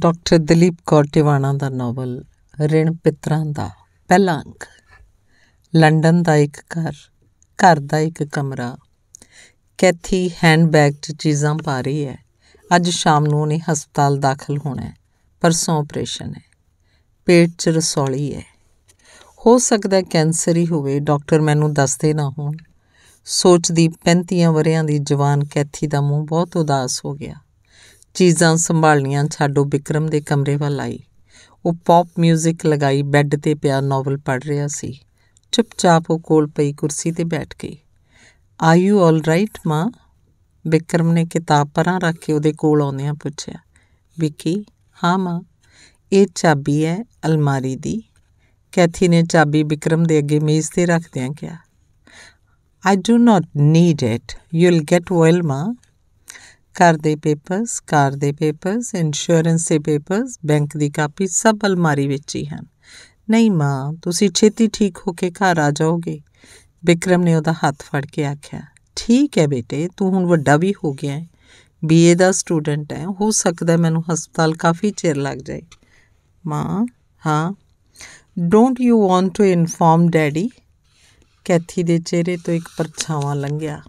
doctor Dalip Kaur Tiwana ਦਾ novel Rin Pitran ਦਾ ਪਹਿਲਾ ਅੰਕ ਲੰਡਨ ਦਾ ਇੱਕ ਘਰ ਘਰ ਦਾ ਇੱਕ ਕਮਰਾ ਕੈਥੀ ਹੈਂਡਬੈਗ 'ਚ ਚੀਜ਼ਾਂ ਪਾ ਰਹੀ ਹੈ ਅੱਜ ਸ਼ਾਮ ਨੂੰ ਉਹਨੇ ਹਸਪਤਾਲ ਦਾਖਲ ਹੋਣਾ ਹੈ ਪਰਸੋਂ ਆਪਰੇਸ਼ਨ ਹੈ ਪੇਟ 'ਚ ਰਸੌਲੀ ਹੈ ਹੋ ਸਕਦਾ ਕੈਂਸਰ ਹੀ ਹੋਵੇ ਡਾਕਟਰ ਮੈਨੂੰ ਦੱਸਦੇ ਨਾ ਹੋਣ ਸੋਚਦੀ 35 ਵਰਿਆਂ ਦੀ ਜਵਾਨ ਕੈਥੀ ਦਾ ਮੂੰਹ ਬਹੁਤ ਉਦਾਸ ਹੋ ਗਿਆ ਚੀਜ਼ਾਂ ਸੰਭਾਲਣੀਆਂ ਛਾਡੋ ਵਿਕਰਮ ਦੇ ਕਮਰੇ ਵੱਲ ਆਈ ਉਹ ਪੌਪ 뮤직 ਲਗਾਈ ਬੈੱਡ ਤੇ ਪਿਆ ਨੋਵਲ ਪੜ ਰਿਹਾ ਸੀ ਚੁੱਪਚਾਪ ਉਹ ਕੋਲ ਪਈ ਕੁਰਸੀ ਤੇ ਬੈਠ ਗਈ ਆਰ ਯੂ ਆਲ ਰਾਈਟ ਮਾਂ ਵਿਕਰਮ ਨੇ ਕਿਤਾਬ ਪਰਾਂ ਰੱਖ ਕੇ ਉਹਦੇ ਕੋਲ ਆਉਂਦਿਆਂ ਪੁੱਛਿਆ ਵਿੱਕੀ ਹਾਂ ਮਾਂ ਇਹ ਚਾਬੀ ਹੈ ਅਲਮਾਰੀ ਦੀ ਕੈਥੀ ਨੇ ਚਾਬੀ ਵਿਕਰਮ ਦੇ ਅੱਗੇ ਮੇਜ਼ ਤੇ ਰੱਖਦਿਆਂ ਕਿਹਾ I do not need it you will get well ਮਾਂ ਘਰ ਦੇ ਪੇਪਰਸ ਕਾਰ ਦੇ ਪੇਪਰਸ ਇੰਸ਼ੋਰੈਂਸ ਦੇ ਪੇਪਰਸ ਬੈਂਕ ਦੀ ਕਾਪੀ ਸਭ ਅਲਮਾਰੀ ਵਿੱਚ ਹੀ ਹਨ ਨਹੀਂ ਮਾਂ ਤੁਸੀਂ ਛੇਤੀ ਠੀਕ ਹੋ ਕੇ ਘਰ ਆ ਜਾਓਗੇ ਵਿਕਰਮ ਨੇ ਉਹਦਾ ਹੱਥ ਫੜ ਕੇ ਆਖਿਆ ਠੀਕ ਹੈ ਬੇਟੇ ਤੂੰ ਹੁਣ ਵੱਡਾ ਵੀ ਹੋ ਗਿਆ ਹੈ ਬੀਏ ਦਾ ਸਟੂਡੈਂਟ ਹੈ ਹੋ ਸਕਦਾ ਮੈਨੂੰ ਹਸਪਤਾਲ ਕਾਫੀ ਚਿਰ ਲੱਗ ਜਾਏ ਮਾਂ ਹਾਂ don't you want to inform daddy Kathy ਦੇ ਚਿਹਰੇ ਤੋਂ ਇੱਕ ਪਰਛਾਵਾਂ ਲੰਘਿਆ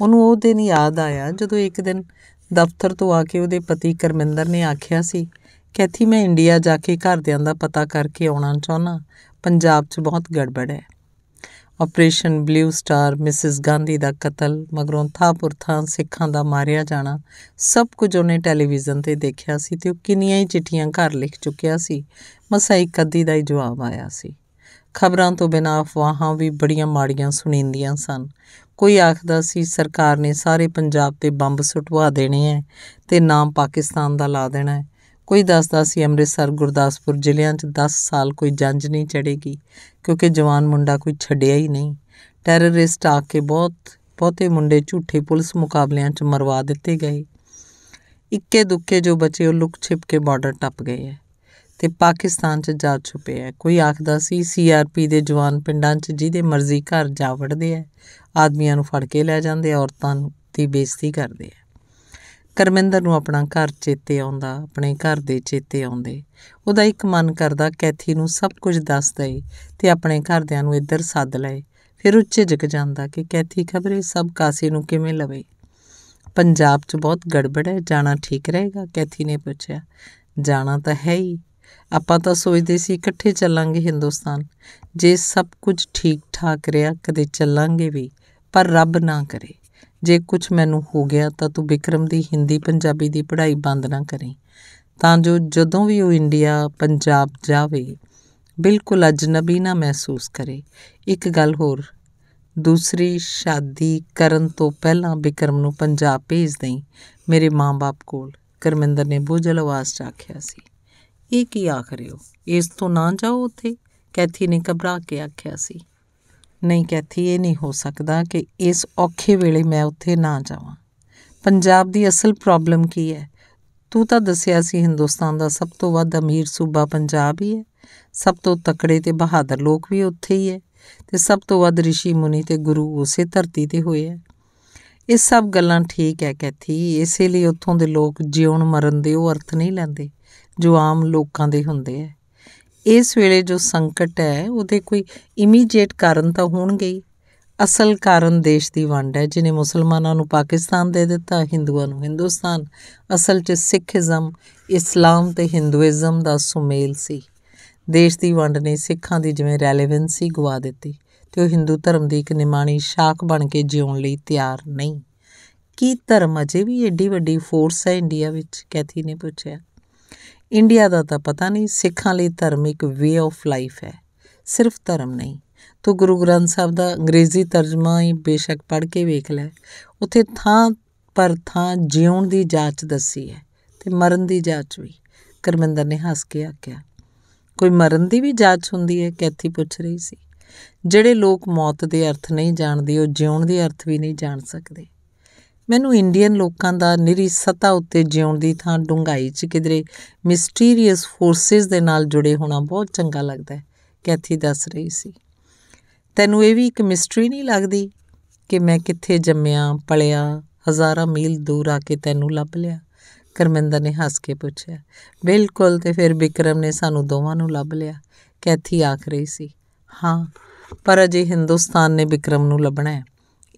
ਉਹਨੂੰ ਉਹ ਦਿਨ ਯਾਦ ਆਇਆ ਜਦੋਂ ਇੱਕ ਦਿਨ ਦਫ਼ਤਰ ਤੋਂ ਆ ਕੇ ਉਹਦੇ ਪਤੀ ਕਰਮਿੰਦਰ ਨੇ ਆਖਿਆ ਸੀ ਕੈਥੀ ਮੈਂ ਇੰਡੀਆ ਜਾ ਕੇ ਘਰਦਿਆਂ ਦਾ ਪਤਾ ਕਰਕੇ ਆਉਣਾ ਚਾਹਨਾ ਪੰਜਾਬ 'ਚ ਬਹੁਤ ਗੜਬੜ ਹੈ Operation Blue Star Mrs Gandhi ਦਾ ਕਤਲ ਮਗਰੋਂ ਥਾਪੁਰ ਥਾਂ ਸਿੱਖਾਂ ਦਾ ਮਾਰਿਆ ਜਾਣਾ ਸਭ ਕੁਝ ਉਹਨੇ ਟੈਲੀਵਿਜ਼ਨ ਤੇ ਦੇਖਿਆ ਸੀ ਤੇ ਉਹ ਕਿੰਨੀਆਂ ਹੀ ਚਿੱਠੀਆਂ ਘਰ ਲਿਖ ਚੁੱਕਿਆ ਸੀ ਮਸਾਈ ਕੱਦੀ ਦਾ ਹੀ ਜਵਾਬ ਆਇਆ ਸੀ ਖਬਰਾਂ ਤੋਂ ਬਿਨਾਂ ਅਫਵਾਹਾਂ ਵੀ ਬੜੀਆਂ ਮਾੜੀਆਂ ਸੁਣੀਂਦੀਆਂ ਸਨ ਕੋਈ ਆਖਦਾ ਸੀ ਸਰਕਾਰ ਨੇ ਸਾਰੇ ਪੰਜਾਬ ਤੇ ਬੰਬ ਸੁਟਵਾ ਦੇਣੇ ਐ ਤੇ ਨਾਮ ਪਾਕਿਸਤਾਨ ਦਾ ਲਾ ਦੇਣਾ ਹੈ ਕੋਈ ਦੱਸਦਾ ਸੀ ਅੰਮ੍ਰਿਤਸਰ ਗੁਰਦਾਸਪੁਰ ਜ਼ਿਲ੍ਹਿਆਂ 'ਚ 10 ਸਾਲ ਕੋਈ ਜੰਜ ਨਹੀਂ ਚੜੇਗੀ ਕਿਉਂਕਿ ਜਵਾਨ ਮੁੰਡਾ ਕੋਈ ਛੱਡਿਆ ਹੀ ਨਹੀਂ ਟੈਰਰਿਸਟ ਆ ਕੇ ਬਹੁਤ ਬਹੁਤੇ ਮੁੰਡੇ ਝੂਠੇ ਪੁਲਿਸ ਮੁਕਾਬਲਿਆਂ 'ਚ ਮਰਵਾ ਦਿੱਤੇ ਗਏ ਇੱਕੇ ਦੁੱਕੇ ਜੋ ਬਚੇ ਉਹ ਲੁਕ ਛਿਪ ਕੇ ਬਾਰਡਰ ਟੱਪ ਗਏ ਐ ਤੇ ਪਾਕਿਸਤਾਨ 'ਚ ਜਾ ਚੁਪੇ ਐ ਕੋਈ ਆਖਦਾ ਸੀ ਸੀਆਰਪੀ ਦੇ ਜਵਾਨ ਪਿੰਡਾਂ 'ਚ ਜਿਹਦੇ ਮਰਜ਼ੀ ਘਰ ਜਾ ਵੜਦੇ ਐ ਆਦਮੀਆਂ ਨੂੰ ਫੜ ਕੇ ਲੈ ਜਾਂਦੇ ਆ ਔਰਤਾਂ ਦੀ ਬੇਇੱਜ਼ਤੀ ਕਰਦੇ ਐ ਕਰਮਿੰਦਰ ਨੂੰ ਆਪਣਾ ਘਰ ਚੇਤੇ ਆਉਂਦਾ ਆਪਣੇ ਘਰ ਦੇ ਚੇਤੇ ਆਉਂਦੇ ਉਹਦਾ ਇੱਕ ਮਨ ਕਰਦਾ ਕੈਥੀ ਨੂੰ ਸਭ ਕੁਝ ਦੱਸ ਦੇ ਤੇ ਆਪਣੇ ਘਰਦਿਆਂ ਨੂੰ ਇੱਧਰ ਸੱਦ ਲਏ ਫਿਰ ਉੱਚੇ ਝਿਜਕ ਜਾਂਦਾ ਕਿ ਕੈਥੀ ਖਬਰੇ ਸਭ ਕਾਸੇ ਨੂੰ ਕਿਵੇਂ ਲਵੇ ਪੰਜਾਬ 'ਚ ਬਹੁਤ ਗੜਬੜ ਹੈ ਜਾਣਾ ਠੀਕ ਰਹੇਗਾ ਕੈਥੀ ਨੇ ਪੁੱਛਿਆ ਜਾਣਾ ਤਾਂ ਹੈ ਹੀ ਆਪਾਂ ਤਾਂ ਸੋਚਦੇ ਸੀ ਇਕੱਠੇ ਚੱਲਾਂਗੇ ਹਿੰਦੁਸਤਾਨ ਜੇ ਸਭ ਕੁਝ ਠੀਕ ਠਾਕ ਰਿਹਾ ਕਦੇ ਚੱਲਾਂਗੇ ਵੀ ਪਰ ਰੱਬ ਨਾ ਕਰੇ ਜੇ ਕੁਝ ਮੈਨੂੰ ਹੋ ਗਿਆ ਤਾਂ ਤੂੰ ਵਿਕਰਮ ਦੀ ਹਿੰਦੀ ਪੰਜਾਬੀ ਦੀ ਪੜ੍ਹਾਈ ਬੰਦ ਨਾ ਕਰੇ ਤਾਂ ਜੋ ਜਦੋਂ ਵੀ ਉਹ ਇੰਡੀਆ ਪੰਜਾਬ ਜਾਵੇ ਬਿਲਕੁਲ ਅਜਨਬੀ ਨਾ ਮਹਿਸੂਸ ਕਰੇ ਇੱਕ ਗੱਲ ਹੋਰ ਦੂਸਰੀ ਸ਼ਾਦੀ ਕਰਨ ਤੋਂ ਪਹਿਲਾਂ ਵਿਕਰਮ ਨੂੰ ਪੰਜਾਬ ਭੇਜ ਦੇਈ ਮੇਰੇ ਮਾਂ-ਬਾਪ ਕੋਲ ਕਰਮਿੰਦਰ ਨੇ ਬੋਝਲ ਆਵਾਜ਼ 'ਚ ਆਖਿਆ ਸੀ ਇਹ ਕੀ ਆਖ ਰਹੇ ਹੋ ਇਸ ਤੋਂ ਨਾ ਜਾਓ ਉੱਥੇ ਕੈਥੀ ਨੇ ਘਬਰਾ ਕੇ ਆਖਿਆ ਸੀ ਨਹੀਂ ਕੈਥੀ ਇਹ ਨਹੀਂ ਹੋ ਸਕਦਾ ਕਿ ਇਸ ਔਖੇ ਵੇਲੇ ਮੈਂ ਉੱਥੇ ਨਾ ਜਾਵਾਂ ਪੰਜਾਬ ਦੀ ਅਸਲ ਪ੍ਰੋਬਲਮ ਕੀ ਹੈ ਤੂੰ ਤਾਂ ਦੱਸਿਆ ਸੀ ਹਿੰਦੁਸਤਾਨ ਦਾ ਸਭ ਤੋਂ ਵੱਧ ਅਮੀਰ ਸੂਬਾ ਪੰਜਾਬ ਹੀ ਹੈ ਸਭ ਤੋਂ ਤਕੜੇ ਤੇ ਬਹਾਦਰ ਲੋਕ ਵੀ ਉੱਥੇ ਹੀ ਹੈ ਤੇ ਸਭ ਤੋਂ ਵੱਧ ઋષਿ ਮੁਨੀ ਤੇ ਗੁਰੂ ਉਸੇ ਧਰਤੀ ਤੇ ਹੋਏ ਹੈ ਇਹ ਸਭ ਗੱਲਾਂ ਠੀਕ ਹੈ ਕੈਥੀ ਇਸੇ ਲਈ ਉੱਥੋਂ ਦੇ ਲੋਕ ਜਿਉਣ ਮਰਨ ਦੇ ਉਹ ਅਰਥ ਨਹੀਂ ਲੈਂਦੇ ਜੋ ਆਮ ਲੋਕਾਂ ਦੇ ਹੁੰਦੇ ਐ ਇਸ ਵੇਲੇ ਜੋ ਸੰਕਟ ਐ ਉਹਦੇ ਕੋਈ ਇਮੀਡੀਏਟ ਕਾਰਨ ਤਾਂ ਹੋਣਗੇ ਹੀ ਅਸਲ ਕਾਰਨ ਦੇਸ਼ ਦੀ ਵੰਡ ਹੈ ਜਿਨੇ ਮੁਸਲਮਾਨਾਂ ਨੂੰ ਪਾਕਿਸਤਾਨ ਦੇ ਦਿੱਤਾ ਹਿੰਦੂਆਂ ਨੂੰ ਹਿੰਦੁਸਤਾਨ ਅਸਲ 'ਚ ਸਿੱਖੀਜ਼ਮ ਇਸਲਾਮ ਤੇ ਹਿੰਦੂਇਜ਼ਮ ਦਾ ਸੁਮੇਲ ਸੀ ਦੇਸ਼ ਦੀ ਵੰਡ ਨੇ ਸਿੱਖਾਂ ਦੀ ਜਿਵੇਂ ਰੈਲੇਵੈਂਸੀ ਗਵਾ ਦਿੱਤੀ ਤੇ ਉਹ ਹਿੰਦੂ ਧਰਮ ਦੀ ਇੱਕ ਨਿਮਾਣੀ ਸ਼ਾਖ ਬਣ ਕੇ ਜਿਉਣ ਲਈ ਤਿਆਰ ਨਹੀਂ ਕੀ ਧਰਮ ਅਜੇ ਵੀ ਏਡੀ ਵੱਡੀ ਫੋਰਸ ਹੈ ਇੰਡੀਆ ਵਿੱਚ ਕੈਥੀ ਨੇ ਪੁੱਛਿਆ ਇੰਡੀਆ ਦਾ ਤਾਂ ਪਤਾ ਨਹੀਂ ਸਿੱਖਾਂ ਲਈ ਧਰਮ ਇੱਕ ਵੇ ਆਫ ਲਾਈਫ ਹੈ ਸਿਰਫ ਧਰਮ ਨਹੀਂ ਤੋ ਗੁਰੂ ਗ੍ਰੰਥ ਸਾਹਿਬ ਦਾ ਅੰਗਰੇਜ਼ੀ ਤਰਜਮਾ ਹੀ ਬੇਸ਼ੱਕ ਪੜ੍ਹ ਕੇ ਵੇਖ ਲੈ ਉੱਥੇ ਥਾਂ ਪਰ ਥਾਂ ਜਿਉਣ ਦੀ ਜਾਂਚ ਦੱਸੀ ਹੈ ਤੇ ਮਰਨ ਦੀ ਜਾਂਚ ਵੀ ਕਰਮਿੰਦਰ ਨੇ ਹੱਸ ਕੇ ਆਖਿਆ ਕੋਈ ਮਰਨ ਦੀ ਵੀ ਜਾਂਚ ਹੁੰਦੀ ਹੈ ਕੈਥੀ ਪੁੱਛ ਰਹੀ ਸੀ ਜਿਹੜੇ ਲੋਕ ਮੌਤ ਦੇ ਅਰਥ ਨਹੀਂ ਜਾਣਦੇ ਉਹ ਜਿਉਣ ਦੇ ਅਰਥ ਵੀ ਨਹੀਂ ਜਾਣ ਸਕਦੇ ਮੈਨੂੰ ਇੰਡੀਅਨ ਲੋਕਾਂ ਦਾ ਨਿਰੀ ਸਤਾ ਉੱਤੇ ਜਿਉਣ ਦੀ ਥਾਂ ਡੁੰਗਾਈ 'ਚ ਕਿਦਰੇ ਮਿਸਟੀਰੀਅਸ ਫੋਰਸਸ ਦੇ ਨਾਲ ਜੁੜੇ ਹੋਣਾ ਬਹੁਤ ਚੰਗਾ ਲੱਗਦਾ ਹੈ ਕੈਥੀ ਦੱਸ ਰਹੀ ਸੀ ਤੈਨੂੰ ਇਹ ਵੀ ਇੱਕ ਮਿਸਟਰੀ ਨਹੀਂ ਲੱਗਦੀ ਕਿ ਮੈਂ ਕਿੱਥੇ ਜੰਮਿਆ ਪਲਿਆ ਹਜ਼ਾਰਾਂ ਮੀਲ ਦੂਰ ਆ ਕੇ ਤੈਨੂੰ ਲੱਭ ਲਿਆ ਕਰਮਿੰਦਰ ਨੇ ਹੱਸ ਕੇ ਪੁੱਛਿਆ ਬਿਲਕੁਲ ਤੇ ਫਿਰ ਵਿਕਰਮ ਨੇ ਸਾਨੂੰ ਦੋਵਾਂ ਨੂੰ ਲੱਭ ਲਿਆ ਕੈਥੀ ਆਖ ਰਹੀ ਸੀ ਹਾਂ ਪਰ ਅਜੇ ਹਿੰਦੁਸਤਾਨ ਨੇ ਵਿਕਰਮ ਨੂੰ ਲੱਭਣਾ ਹੈ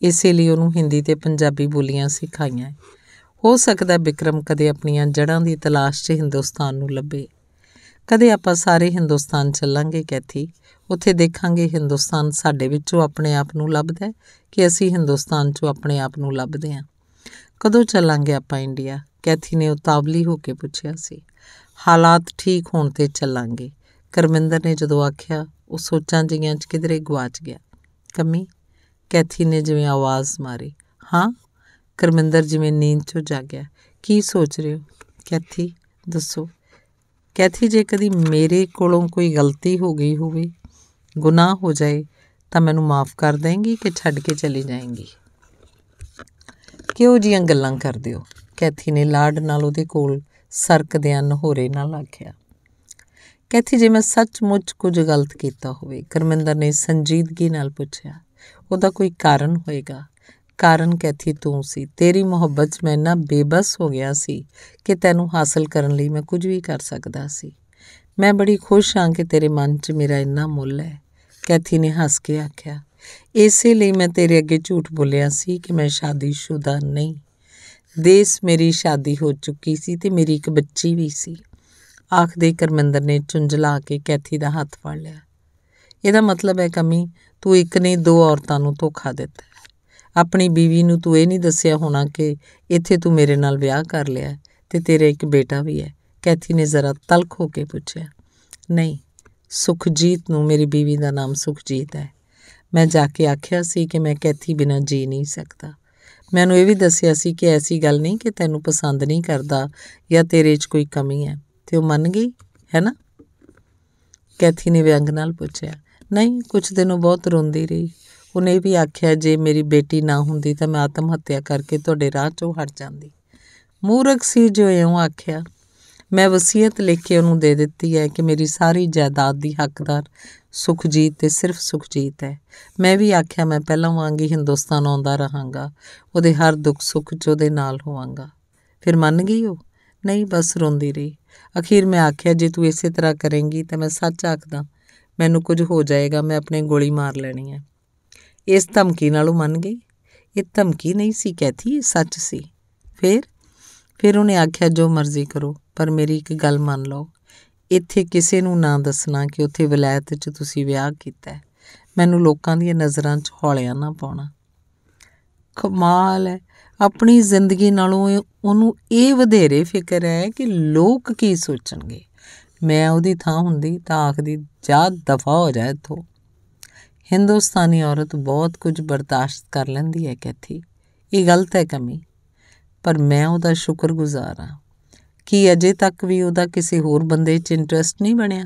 ਇਸੇ ਲਈ ਉਹਨੂੰ ਹਿੰਦੀ ਤੇ ਪੰਜਾਬੀ ਬੋਲੀਆਂ ਸਿਖਾਈਆਂ ਹੋ ਸਕਦਾ ਵਿਕਰਮ ਕਦੇ ਆਪਣੀਆਂ ਜੜ੍ਹਾਂ ਦੀ ਤਲਾਸ਼ 'ਚ ਹਿੰਦੁਸਤਾਨ ਨੂੰ ਲੱਭੇ ਕਦੇ ਆਪਾਂ ਸਾਰੇ ਹਿੰਦੁਸਤਾਨ ਚੱਲਾਂਗੇ ਕੈਥੀ ਉੱਥੇ ਦੇਖਾਂਗੇ ਹਿੰਦੁਸਤਾਨ ਸਾਡੇ ਵਿੱਚੋਂ ਆਪਣੇ ਆਪ ਨੂੰ ਲੱਭਦਾ ਕਿ ਅਸੀਂ ਹਿੰਦੁਸਤਾਨ 'ਚੋਂ ਆਪਣੇ ਆਪ ਨੂੰ ਲੱਭਦੇ ਹਾਂ ਕਦੋਂ ਚੱਲਾਂਗੇ ਆਪਾਂ ਇੰਡੀਆ ਕੈਥੀ ਨੇ ਉਤਾਵਲੀ ਹੋ ਕੇ ਪੁੱਛਿਆ ਸੀ ਹਾਲਾਤ ਠੀਕ ਹੋਣ ਤੇ ਚੱਲਾਂਗੇ ਕਰਮਿੰਦਰ ਨੇ ਜਦੋਂ ਆਖਿਆ ਉਹ ਸੋਚਾਂ ਜੀਆਂ 'ਚ ਕਿਧਰੇ ਗਵਾਚ ਗਿਆ ਕੰਮੀ ਕੈਥੀ ਨੇ ਜਿਵੇਂ ਆਵਾਜ਼ ਮਾਰੀ ਹਾਂ ਕਰਮਿੰਦਰ ਜਿਵੇਂ ਨੀਂਦ ਚੋਂ ਜਾਗਿਆ ਕੀ ਸੋਚ ਰਹੇ ਹੋ ਕੈਥੀ ਦੱਸੋ ਕੈਥੀ ਜੇ ਕਦੀ ਮੇਰੇ ਕੋਲੋਂ ਕੋਈ ਗਲਤੀ ਹੋ ਗਈ ਹੋਵੇ ਗੁਨਾਹ ਹੋ ਜਾਏ ਤਾਂ ਮੈਨੂੰ ਮਾਫ ਕਰ ਦੇਂਗੀ ਕਿ ਛੱਡ ਕੇ ਚਲੀ ਜਾਏਂਗੀ ਕਿਉਂ ਜੀਆਂ ਗੱਲਾਂ ਕਰਦੇ ਹੋ ਕੈਥੀ ਨੇ ਲਾਡ ਨਾਲ ਉਹਦੇ ਕੋਲ ਸਰਕਦਿਆਂ ਨਹੋਰੇ ਨਾਲ ਆਖਿਆ ਕੈਥੀ ਜੇ ਮੈਂ ਸੱਚਮੁੱਚ ਕੁਝ ਗਲਤ ਕੀਤਾ ਹੋਵੇ ਕਰਮਿੰਦਰ ਨੇ ਸੰਜੀਦਗੀ ਨਾਲ ਪੁੱਛਿਆ ਉਹਦਾ ਕੋਈ ਕਾਰਨ ਹੋਏਗਾ ਕਾਰਨ ਕੈਥੀ ਤੂੰ ਸੀ ਤੇਰੀ ਮੁਹੱਬਤ 'ਚ ਮੈਂ ਨਾ ਬੇਬਸ ਹੋ ਗਿਆ ਸੀ ਕਿ ਤੈਨੂੰ ਹਾਸਲ ਕਰਨ ਲਈ ਮੈਂ ਕੁਝ ਵੀ ਕਰ ਸਕਦਾ ਸੀ ਮੈਂ ਬੜੀ ਖੁਸ਼ ਹਾਂ ਕਿ ਤੇਰੇ ਮਨ 'ਚ ਮੇਰਾ ਇੰਨਾ ਮੁੱਲ ਹੈ ਕੈਥੀ ਨੇ ਹੱਸ ਕੇ ਆਖਿਆ ਇਸੇ ਲਈ ਮੈਂ ਤੇਰੇ ਅੱਗੇ ਝੂਠ ਬੋਲਿਆ ਸੀ ਕਿ ਮੈਂ ਸ਼ਾਦੀशुदा ਨਹੀਂ ਦੇਸ ਮੇਰੀ ਸ਼ਾਦੀ ਹੋ ਚੁੱਕੀ ਸੀ ਤੇ ਮੇਰੀ ਇੱਕ ਬੱਚੀ ਵੀ ਸੀ ਆਖਦੇ ਕਰਮਿੰਦਰ ਨੇ ਚੁੰਝਲਾ ਕੇ ਕੈਥੀ ਦਾ ਹੱਥ ਫੜ ਲਿਆ ਇਹਦਾ ਮਤਲਬ ਹੈ ਕਮੀ ਤੂੰ ਇੱਕ ਨਹੀਂ ਦੋ ਔਰਤਾਂ ਨੂੰ ਧੋਖਾ ਦਿੱਤਾ ਆਪਣੀ ਬੀਵੀ ਨੂੰ ਤੂੰ ਇਹ ਨਹੀਂ ਦੱਸਿਆ ਹੋਣਾ ਕਿ ਇੱਥੇ ਤੂੰ ਮੇਰੇ ਨਾਲ ਵਿਆਹ ਕਰ ਲਿਆ ਤੇ ਤੇਰੇ ਇੱਕ ਬੇਟਾ ਵੀ ਹੈ ਕੈਥੀ ਨੇ ਜ਼ਰਾ ਤਲਖ ਹੋ ਕੇ ਪੁੱਛਿਆ ਨਹੀਂ ਸੁਖਜੀਤ ਨੂੰ ਮੇਰੀ ਬੀਵੀ ਦਾ ਨਾਮ ਸੁਖਜੀਤ ਹੈ ਮੈਂ ਜਾ ਕੇ ਆਖਿਆ ਸੀ ਕਿ ਮੈਂ ਕੈਥੀ ਬਿਨਾਂ ਜੀ ਨਹੀਂ ਸਕਦਾ ਮੈਨੂੰ ਇਹ ਵੀ ਦੱਸਿਆ ਸੀ ਕਿ ਐਸੀ ਗੱਲ ਨਹੀਂ ਕਿ ਤੈਨੂੰ ਪਸੰਦ ਨਹੀਂ ਕਰਦਾ ਜਾਂ ਤੇਰੇ 'ਚ ਕੋਈ ਕਮੀ ਹੈ ਤੇ ਉਹ ਮੰਨ ਗਈ ਹੈ ਨਾ ਕੈਥੀ ਨੇ ਵਿਅੰਗ ਨਾਲ ਪੁੱਛਿਆ ਨਹੀਂ ਕੁਝ ਦਿਨ ਉਹ ਬਹੁਤ ਰੋਂਦੀ ਰਹੀ ਉਹਨੇ ਵੀ ਆਖਿਆ ਜੇ ਮੇਰੀ ਬੇਟੀ ਨਾ ਹੁੰਦੀ ਤਾਂ ਮੈਂ ਆਤਮ ਹੱਤਿਆ ਕਰਕੇ ਤੁਹਾਡੇ ਰਾਹ ਚੋਂ ਹਟ ਜਾਂਦੀ ਮੂਰਖ ਸੀ ਜੋ ਇਉਂ ਆਖਿਆ ਮੈਂ ਵਸੀਅਤ ਲਿਖ ਕੇ ਉਹਨੂੰ ਦੇ ਦਿੱਤੀ ਹੈ ਕਿ ਮੇਰੀ ਸਾਰੀ ਜਾਇਦਾਦ ਦੀ ਹੱਕਦਾਰ ਸੁਖਜੀਤ ਤੇ ਸਿਰਫ ਸੁਖਜੀਤ ਹੈ ਮੈਂ ਵੀ ਆਖਿਆ ਮੈਂ ਪਹਿਲਾਂ ਵਾਂਗ ਹੀ ਹਿੰਦੁਸਤਾਨ ਆਉਂਦਾ ਰਹਾਂਗਾ ਉਹਦੇ ਹਰ ਦੁੱਖ ਸੁੱਖ ਚ ਉਹਦੇ ਨਾਲ ਹੋਵਾਂਗਾ ਫਿਰ ਮੰਨ ਗਈ ਉਹ ਨਹੀਂ ਬਸ ਰੋਂਦੀ ਰਹੀ ਅਖੀਰ ਮੈਂ ਆਖਿਆ ਜੇ ਤੂੰ ਇਸੇ ਤਰ੍ਹਾਂ ਕਰੇਂਗੀ ਤਾਂ ਮੈਂ ਸੱਚ ਆਖਦਾ ਮੈਨੂੰ ਕੁਝ ਹੋ ਜਾਏਗਾ ਮੈਂ ਆਪਣੇ ਗੋਲੀ ਮਾਰ ਲੈਣੀ ਹੈ ਇਸ ਧਮਕੀ ਨਾਲ ਉਹ ਮੰਨ ਗਈ ਇਹ ਧਮਕੀ ਨਹੀਂ ਸੀ ਕਹਤੀ ਇਹ ਸੱਚ ਸੀ ਫਿਰ ਫਿਰ ਉਹਨੇ ਆਖਿਆ ਜੋ ਮਰਜ਼ੀ ਕਰੋ ਪਰ ਮੇਰੀ ਇੱਕ ਗੱਲ ਮੰਨ ਲਓ ਇੱਥੇ ਕਿਸੇ ਨੂੰ ਨਾ ਦੱਸਣਾ ਕਿ ਉੱਥੇ ਵਿਲਾਇਤ 'ਚ ਤੁਸੀਂ ਵਿਆਹ ਕੀਤਾ ਹੈ ਮੈਨੂੰ ਲੋਕਾਂ ਦੀਆਂ ਨਜ਼ਰਾਂ 'ਚ ਹੌਲਿਆ ਨਾ ਪਾਉਣਾ ਕਮਾਲ ਹੈ ਆਪਣੀ ਜ਼ਿੰਦਗੀ ਨਾਲੋਂ ਉਹਨੂੰ ਇਹ ਵਧੇਰੇ ਫਿਕਰ ਹੈ ਕਿ ਲੋਕ ਕੀ ਸੋਚਣਗੇ ਮੈਂ ਉਹਦੀ ਥਾਂ ਹੁੰਦੀ ਤਾਂ ਆਖਦੀ ਜਾ ਦਫਾ ਹੋ ਜਾ ਤੋ ਹਿੰਦੁਸਤਾਨੀ ਔਰਤ ਬਹੁਤ ਕੁਝ ਬਰਦਾਸ਼ਤ ਕਰ ਲੈਂਦੀ ਹੈ ਕਹਤੀ ਇਹ ਗਲਤ ਹੈ ਕਮੀ ਪਰ ਮੈਂ ਉਹਦਾ ਸ਼ੁਕਰਗੁਜ਼ਾਰ ਹਾਂ ਕਿ ਅਜੇ ਤੱਕ ਵੀ ਉਹਦਾ ਕਿਸੇ ਹੋਰ ਬੰਦੇ 'ਚ ਇੰਟਰਸਟ ਨਹੀਂ ਬਣਿਆ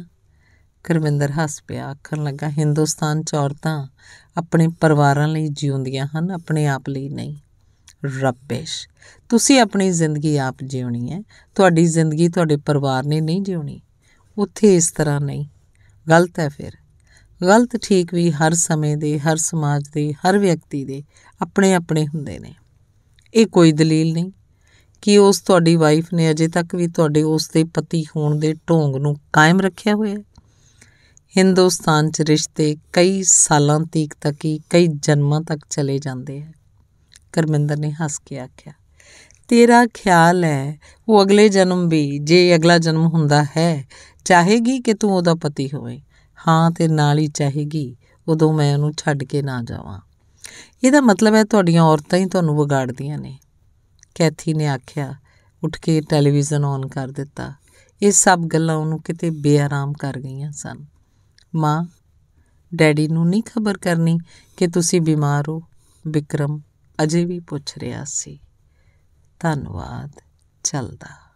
ਕਰਵਿੰਦਰ ਹੱਸ ਪਿਆ ਆਖਣ ਲੱਗਾ ਹਿੰਦੁਸਤਾਨ 'ਚ ਔਰਤਾਂ ਆਪਣੇ ਪਰਿਵਾਰਾਂ ਲਈ ਜਿਉਂਦੀਆਂ ਹਨ ਆਪਣੇ ਆਪ ਲਈ ਨਹੀਂ ਰੱਬੇਸ਼ ਤੁਸੀਂ ਆਪਣੀ ਜ਼ਿੰਦਗੀ ਆਪ ਜਿਉਣੀ ਹੈ ਤੁਹਾਡੀ ਜ਼ਿੰਦਗੀ ਤੁਹਾਡੇ ਪਰਿਵਾਰ ਨੇ ਨਹੀਂ ਜਿਉਣੀ ਉੱਥੇ ਇਸ ਤਰ੍ਹਾਂ ਨਹੀਂ ਗਲਤ ਹੈ ਫਿਰ ਗਲਤ ਠੀਕ ਵੀ ਹਰ ਸਮੇਂ ਦੇ ਹਰ ਸਮਾਜ ਦੇ ਹਰ ਵਿਅਕਤੀ ਦੇ ਆਪਣੇ ਆਪਣੇ ਹੁੰਦੇ ਨੇ ਇਹ ਕੋਈ ਦਲੀਲ ਨਹੀਂ ਕਿ ਉਸ ਤੁਹਾਡੀ ਵਾਈਫ ਨੇ ਅਜੇ ਤੱਕ ਵੀ ਤੁਹਾਡੇ ਉਸ ਦੇ ਪਤੀ ਹੋਣ ਦੇ ਢੋਂਗ ਨੂੰ ਕਾਇਮ ਰੱਖਿਆ ਹੋਇਆ ਹੈ ਹਿੰਦੁਸਤਾਨ 'ਚ ਰਿਸ਼ਤੇ ਕਈ ਸਾਲਾਂ ਤੀਕ ਤੱਕ ਹੀ ਕਈ ਜਨਮਾਂ ਤੱਕ ਚਲੇ ਜਾਂਦੇ ਆ ਕਰਮਿੰਦਰ ਨੇ ਹੱਸ ਕੇ ਆਖਿਆ ਤੇਰਾ ਖਿਆਲ ਹੈ ਉਹ ਅਗਲੇ ਜਨਮ ਵੀ ਜੇ ਅਗਲਾ ਜਨਮ ਹੁੰਦਾ ਹੈ ਚਾਹੇਗੀ ਕਿ ਤੂੰ ਉਹਦਾ ਪਤੀ ਹੋਵੇਂ ਹਾਂ ਤੇ ਨਾਲ ਹੀ ਚਾਹੇਗੀ ਉਦੋਂ ਮੈਂ ਉਹਨੂੰ ਛੱਡ ਕੇ ਨਾ ਜਾਵਾਂ ਇਹਦਾ ਮਤਲਬ ਹੈ ਤੁਹਾਡੀਆਂ ਔਰਤਾਂ ਹੀ ਤੁਹਾਨੂੰ ਵਿਗਾੜਦੀਆਂ ਨੇ ਕੈਥੀ ਨੇ ਆਖਿਆ ਉੱਠ ਕੇ ਟੈਲੀਵਿਜ਼ਨ ਔਨ ਕਰ ਦਿੱਤਾ ਇਹ ਸਭ ਗੱਲਾਂ ਉਹਨੂੰ ਕਿਤੇ ਬੇਆਰਾਮ ਕਰ ਗਈਆਂ ਸਨ ਮਾਂ ਡੈਡੀ ਨੂੰ ਨਹੀਂ ਖਬਰ ਕਰਨੀ ਕਿ ਤੁਸੀਂ ਬਿਮਾਰ ਹੋ ਵਿਕਰਮ ਅਜੇ ਵੀ ਪੁੱਛ ਰਿਹਾ ਸੀ ਧੰਨਵਾਦ ਚੱਲਦਾ